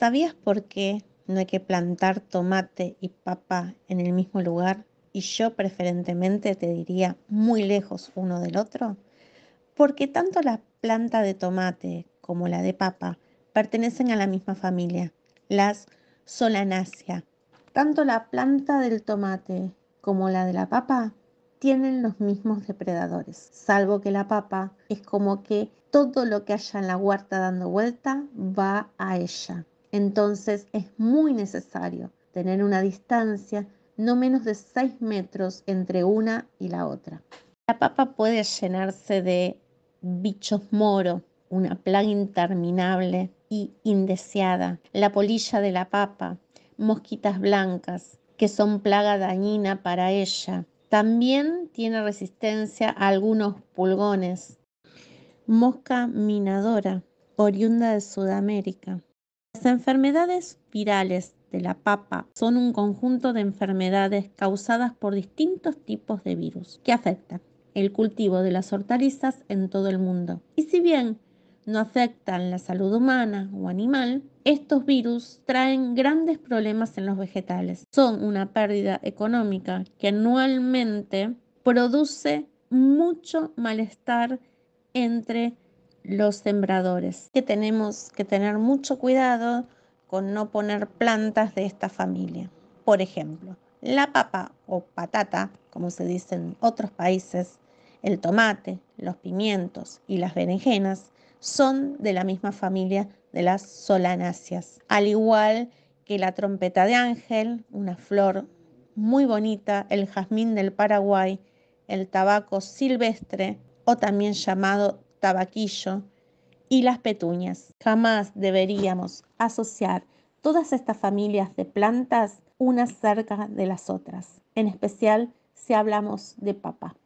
¿Sabías por qué no hay que plantar tomate y papa en el mismo lugar? Y yo preferentemente te diría muy lejos uno del otro. Porque tanto la planta de tomate como la de papa pertenecen a la misma familia, las Solanácea. Tanto la planta del tomate como la de la papa tienen los mismos depredadores, salvo que la papa es como que todo lo que haya en la huerta dando vuelta va a ella. Entonces es muy necesario tener una distancia no menos de 6 metros entre una y la otra. La papa puede llenarse de bichos moro, una plaga interminable y indeseada, la polilla de la papa, mosquitas blancas, que son plaga dañina para ella. También tiene resistencia a algunos pulgones. Mosca minadora, oriunda de Sudamérica. Las enfermedades virales de la papa son un conjunto de enfermedades causadas por distintos tipos de virus que afectan el cultivo de las hortalizas en todo el mundo. Y si bien no afectan la salud humana o animal, estos virus traen grandes problemas en los vegetales. Son una pérdida económica que anualmente produce mucho malestar entre los sembradores. Que tenemos que tener mucho cuidado con no poner plantas de esta familia. Por ejemplo, la papa o patata, como se dice en otros países, el tomate, los pimientos y las berenjenas son de la misma familia de las solanáceas, al igual que la trompeta de ángel, una flor muy bonita, el jazmín del Paraguay, el tabaco silvestre o también llamado tabaquillo y las petuñas. Jamás deberíamos asociar todas estas familias de plantas unas cerca de las otras, en especial si hablamos de papa.